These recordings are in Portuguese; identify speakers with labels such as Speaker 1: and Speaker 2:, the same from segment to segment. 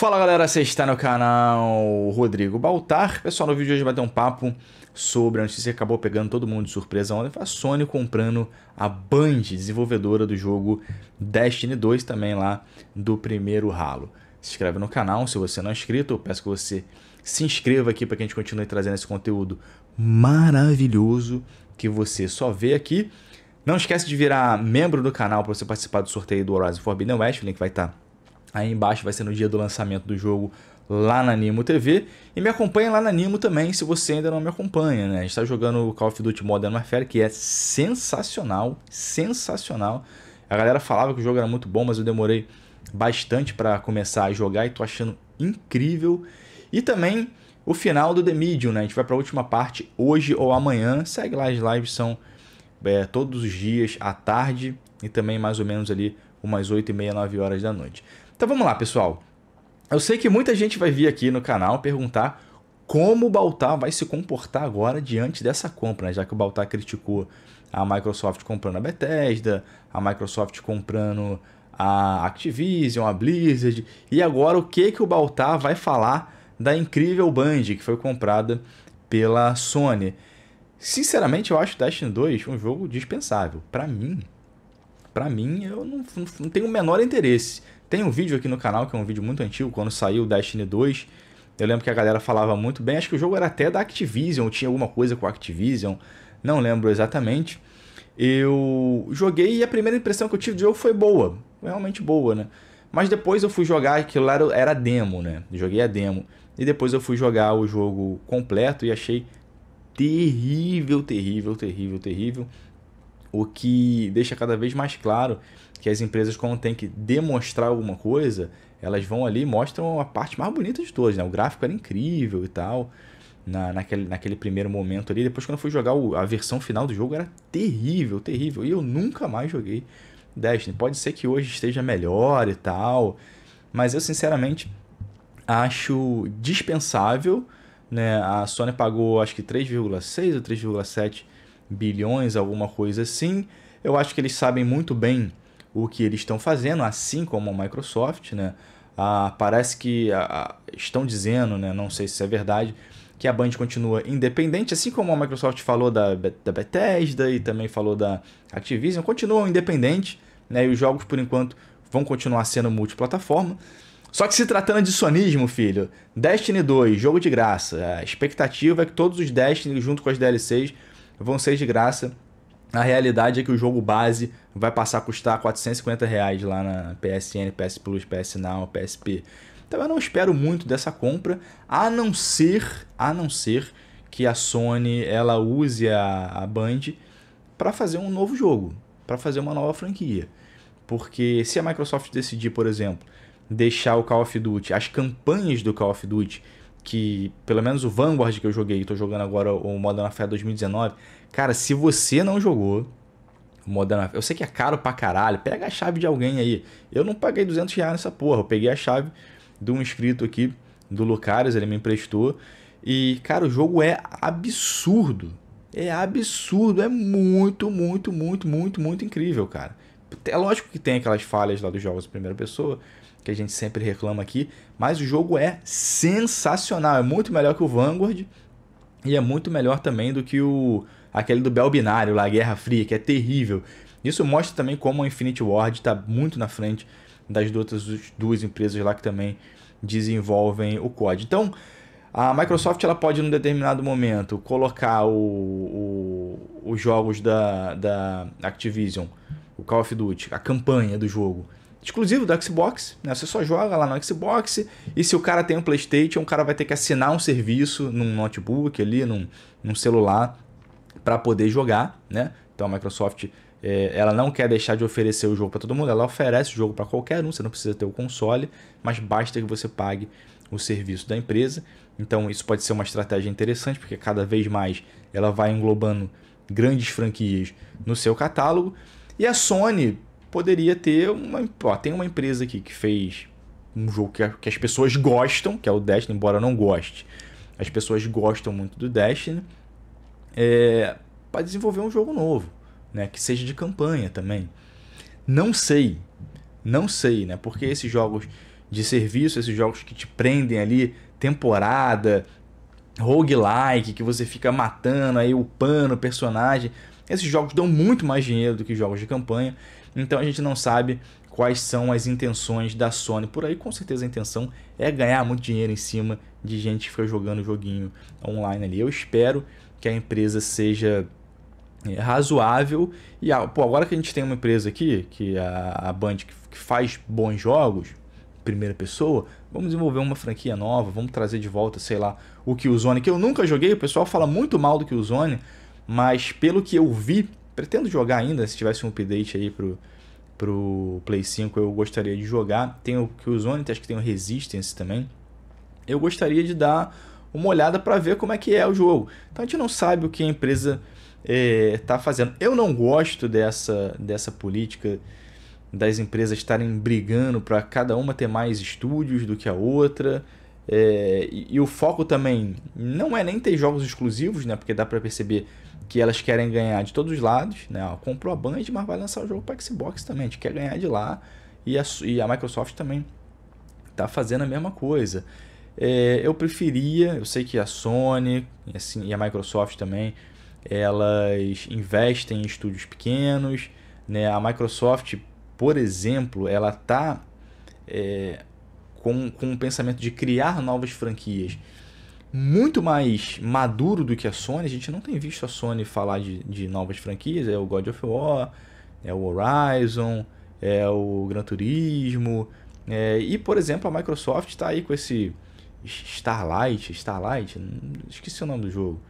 Speaker 1: Fala galera, você está no canal Rodrigo Baltar. Pessoal, no vídeo de hoje vai ter um papo sobre a notícia que acabou pegando todo mundo de surpresa ontem, foi a Sony comprando a Band, desenvolvedora do jogo Destiny 2 também lá do primeiro ralo. Se inscreve no canal, se você não é inscrito, eu peço que você se inscreva aqui para que a gente continue trazendo esse conteúdo maravilhoso que você só vê aqui. Não esquece de virar membro do canal para você participar do sorteio do Horizon Forbidden West, o link vai estar tá Aí embaixo vai ser no dia do lançamento do jogo lá na Nimo TV. E me acompanha lá na Nimo também, se você ainda não me acompanha, né? A gente tá jogando o Call of Duty Modern Warfare, que é sensacional, sensacional. A galera falava que o jogo era muito bom, mas eu demorei bastante para começar a jogar e tô achando incrível. E também o final do The Medium, né? A gente vai para a última parte hoje ou amanhã. Segue lá, as lives são é, todos os dias à tarde e também mais ou menos ali umas 8 e meia, 9 horas da noite. Então vamos lá, pessoal. Eu sei que muita gente vai vir aqui no canal perguntar como o Baltar vai se comportar agora diante dessa compra, né? já que o Baltar criticou a Microsoft comprando a Bethesda, a Microsoft comprando a Activision, a Blizzard, e agora o que que o Baltar vai falar da incrível Band que foi comprada pela Sony. Sinceramente, eu acho Destiny 2 um jogo dispensável. Para mim, para mim, eu não, não tenho o menor interesse. Tem um vídeo aqui no canal, que é um vídeo muito antigo, quando saiu Destiny 2, eu lembro que a galera falava muito bem, acho que o jogo era até da Activision, tinha alguma coisa com a Activision, não lembro exatamente. Eu joguei e a primeira impressão que eu tive do jogo foi boa, realmente boa, né? Mas depois eu fui jogar, aquilo lá era, era demo, né? Joguei a demo. E depois eu fui jogar o jogo completo e achei terrível, terrível, terrível, terrível o que deixa cada vez mais claro que as empresas, quando tem que demonstrar alguma coisa, elas vão ali e mostram a parte mais bonita de todas, né? O gráfico era incrível e tal, na, naquele, naquele primeiro momento ali. Depois, quando eu fui jogar o, a versão final do jogo, era terrível, terrível. E eu nunca mais joguei Destiny. Pode ser que hoje esteja melhor e tal, mas eu, sinceramente, acho dispensável, né? A Sony pagou, acho que 3,6 ou 3,7 bilhões, alguma coisa assim. Eu acho que eles sabem muito bem o que eles estão fazendo, assim como a Microsoft, né? Ah, parece que ah, ah estão dizendo, né? não sei se é verdade, que a Band continua independente, assim como a Microsoft falou da, da Bethesda e também falou da Activision, continuam independentes, né? E os jogos, por enquanto, vão continuar sendo multiplataforma. Só que se tratando de sonismo, filho, Destiny 2, jogo de graça. A expectativa é que todos os Destiny, junto com as DLCs, vão ser de graça. A realidade é que o jogo base vai passar a custar 450 reais lá na PSN, PS Plus, PS Now, PSP. Então eu não espero muito dessa compra, a não ser, a não ser que a Sony ela use a, a Band para fazer um novo jogo, para fazer uma nova franquia. Porque se a Microsoft decidir, por exemplo, deixar o Call of Duty, as campanhas do Call of Duty que pelo menos o Vanguard que eu joguei, estou jogando agora o Modern Warfare 2019, cara, se você não jogou o Modern Warfare, eu sei que é caro pra caralho, pega a chave de alguém aí. Eu não paguei 200 reais nessa porra, eu peguei a chave de um inscrito aqui, do Lucarius, ele me emprestou. E, cara, o jogo é absurdo. É absurdo, é muito, muito, muito, muito, muito incrível, cara. É lógico que tem aquelas falhas lá dos jogos de primeira pessoa, que a gente sempre reclama aqui, mas o jogo é sensacional, é muito melhor que o Vanguard e é muito melhor também do que o aquele do Bel Binário lá, Guerra Fria, que é terrível. Isso mostra também como a Infinity Ward está muito na frente das outras duas empresas lá que também desenvolvem o COD. Então, a Microsoft ela pode, num determinado momento, colocar o, o, os jogos da, da Activision, o Call of Duty, a campanha do jogo, exclusivo do Xbox, né? Você só joga lá no Xbox e se o cara tem um PlayStation, o cara vai ter que assinar um serviço num notebook ali, num, num celular para poder jogar, né? Então a Microsoft é, ela não quer deixar de oferecer o jogo para todo mundo, ela oferece o jogo para qualquer um, você não precisa ter o console, mas basta que você pague o serviço da empresa. Então isso pode ser uma estratégia interessante, porque cada vez mais ela vai englobando grandes franquias no seu catálogo. E a Sony poderia ter uma. Ó, tem uma empresa aqui que fez um jogo que, que as pessoas gostam, que é o Destiny, embora não goste. As pessoas gostam muito do Destiny. É, para desenvolver um jogo novo, né? Que seja de campanha também. Não sei, não sei, né? Porque esses jogos de serviço, esses jogos que te prendem ali temporada, roguelike, que você fica matando aí o pano, personagem, esses jogos dão muito mais dinheiro do que jogos de campanha. Então a gente não sabe quais são as intenções da Sony. Por aí, com certeza, a intenção é ganhar muito dinheiro em cima de gente que fica jogando joguinho online ali. Eu espero que a empresa seja é, razoável. E ah, pô, agora que a gente tem uma empresa aqui, que é a, a Band, que, que faz bons jogos, primeira pessoa, vamos desenvolver uma franquia nova, vamos trazer de volta, sei lá, o Killzone, que eu nunca joguei, o pessoal fala muito mal do Killzone, mas pelo que eu vi Pretendo jogar ainda, se tivesse um update aí pro, pro Play 5 eu gostaria de jogar. Tem o Killzone, acho que tem o Resistance também. Eu gostaria de dar uma olhada para ver como é que é o jogo. Então a gente não sabe o que a empresa está é, fazendo. Eu não gosto dessa, dessa política das empresas estarem brigando para cada uma ter mais estúdios do que a outra. É, e, e o foco também não é nem ter jogos exclusivos, né? Porque dá para perceber que elas querem ganhar de todos os lados, né? Ó, comprou a Band, mas vai lançar o jogo para Xbox também, a gente quer ganhar de lá. E a, e a Microsoft também está fazendo a mesma coisa. É, eu preferia, eu sei que a Sony assim, e a Microsoft também, elas investem em estúdios pequenos, né? A Microsoft, por exemplo, ela está é, com, com o pensamento de criar novas franquias muito mais maduro do que a Sony. A gente não tem visto a Sony falar de, de novas franquias. É o God of War, é o Horizon, é o Gran Turismo. É, e, por exemplo, a Microsoft está aí com esse Starlight, Starlight, esqueci o nome do jogo.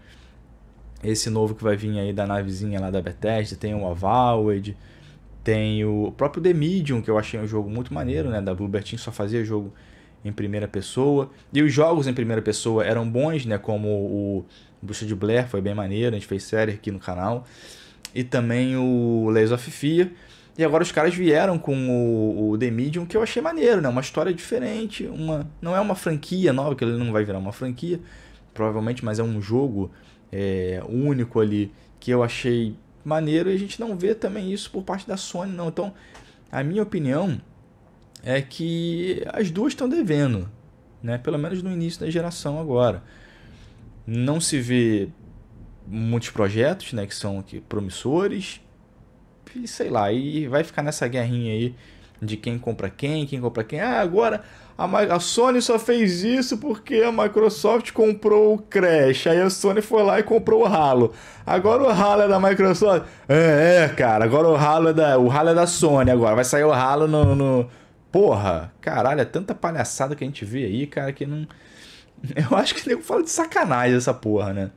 Speaker 1: Esse novo que vai vir aí da navezinha lá da Bethesda, tem o Avowed, tem o próprio The Medium, que eu achei um jogo muito maneiro, né? Da Blue Bertin só fazia jogo em primeira pessoa. E os jogos em primeira pessoa eram bons, né? Como o Bruxa de Blair foi bem maneiro, a gente fez série aqui no canal. E também o Lays of Fear. E agora os caras vieram com o, o, The Medium, que eu achei maneiro, né? Uma história diferente, uma não é uma franquia nova, que ele não vai virar uma franquia, provavelmente, mas é um jogo é, único ali que eu achei maneiro e a gente não vê também isso por parte da Sony, não. Então, a minha opinião é que as duas estão devendo, né? pelo menos no início da geração agora. Não se vê muitos projetos né, que são que, promissores, e sei lá, e vai ficar nessa guerrinha aí de quem compra quem, quem compra quem. Ah, agora a, a, Sony só fez isso porque a Microsoft comprou o Crash. Aí a Sony foi lá e comprou o Halo. Agora o Halo é da Microsoft. É, é cara, agora o Halo é da, o Halo é da Sony agora. Vai sair o Halo no, no, Porra, caralho, é tanta palhaçada que a gente vê aí, cara, que não. Eu acho que nego fala de sacanagem essa porra, né?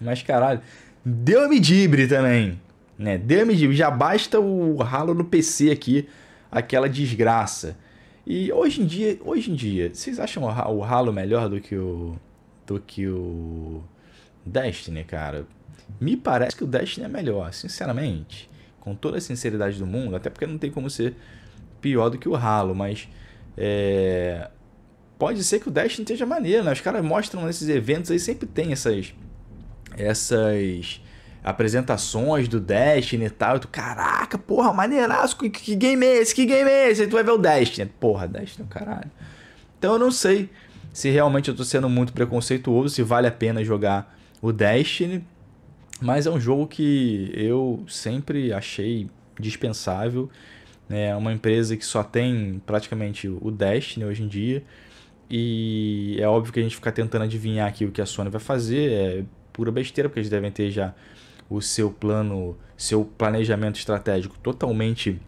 Speaker 1: Mas caralho, deu me dibre também, né? Deu me dibre, já basta o ralo no PC aqui, aquela desgraça. E hoje em dia, hoje em dia, vocês acham o ralo melhor do que o do que o Destiny, cara? Me parece que o Destiny é melhor, sinceramente. Com toda a sinceridade do mundo, até porque não tem como ser pior do que o ralo, mas é, pode ser que o Destiny esteja maneiro, né? Os caras mostram nesses eventos aí, sempre tem essas essas apresentações do Destiny e tal. E tu, caraca, porra, maneiraço, que, que, game é esse? Que game é esse? Aí tu vai ver o Destiny. Porra, Destiny, é caralho. Então eu não sei se realmente eu tô sendo muito preconceituoso, se vale a pena jogar o Destiny. Mas é um jogo que eu sempre achei dispensável né, é uma empresa que só tem praticamente o Destiny né, hoje em dia. E é óbvio que a gente ficar tentando adivinhar aqui o que a Sony vai fazer é pura besteira, porque eles devem ter já o seu plano, seu planejamento estratégico totalmente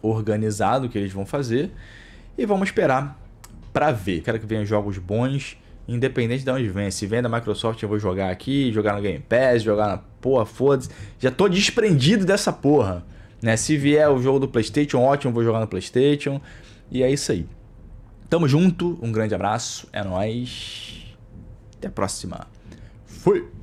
Speaker 1: organizado o que eles vão fazer. E vamos esperar para ver. Quero que venham jogos bons, independente de onde venha. Se vem da Microsoft, eu vou jogar aqui, jogar no Game Pass, jogar na porra, foda-se. Já tô desprendido dessa porra. Né? Se vier o jogo do PlayStation, ótimo, vou jogar no PlayStation. E é isso aí. Tamo junto, um grande abraço, é nóis. Até a próxima. Fui!